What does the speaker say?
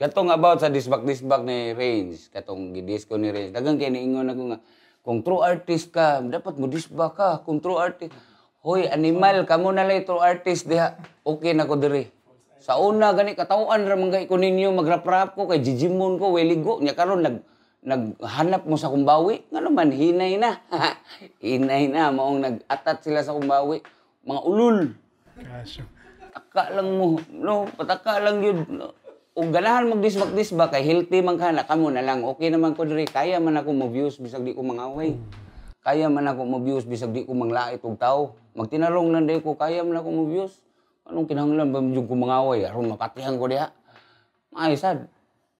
Katong about sa disbak-disbak ni Range, katong gidisko ni Range, dagang kay niingon ako nga, kung true artist ka, dapat mo disbak ka. Kung true artist, hoy, animal, kamo na lay true artist diha. Okay na ko diri. Sa una, gani, katawaan ra mga ko ninyo, magrap-rap ko, kay Jijimon ko, weligo, niya karon nag, naghanap mo sa kumbawi, nga naman, hinay na. hinay na, maong nag-atat sila sa kumbawi. Mga ulul. Kaso. Pataka lang mo. No, pataka lang yun. No ug ganahan magdisbak-disbak kay healthy man kana kamo na lang. Okay naman ko diri kaya man ako mo views bisag di ko mangaway. Kaya man ako mo views bisag di ko manglait og tao. Magtinarong lang ko kaya man ako mo views. Anong kinahanglan ba mo ko mangaway aron mapatihan ko diha? Ay sad.